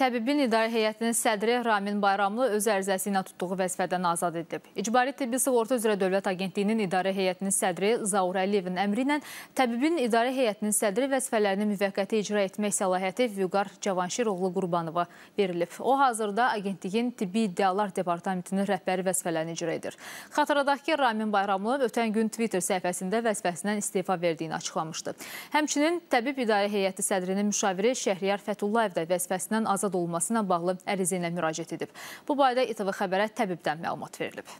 Təbibin İdarə Heyətinin sədri Ramin Bayramlı öz ərizəsi ilə tutduğu vəzifədən azad edilib. İcbari Tibbi Sığorta üzrə Dövlət Agentliyinin İdarə Heyətinin sədri Zaur Əliyevin əmri ilə Təbibin İdarə Heyətinin sədri vəzifələrini müvəqqəti icra etmək səlahiyyəti Vüqar Cavanşiroğlu Qurbanova verilib. O, hazırda agentliyin Tibbi İddialar Departamentinin rəhbəri vəzifələrini icra edir. Xatıradaq ki, Ramin Bayramlı ötən gün Twitter səhifəsində vəzifəsindən istifa verdiyini açıqlamışdı. Həmçinin Təbib İdarə Heyəti sədrinin müşaviri Şəhriyar Fətullayevdə vəzifəsindən azad azad olunmasına bağlı ərizə ilə müraciət edib. Bu barədə İTV xəbərə təbibdən məlumat verilib.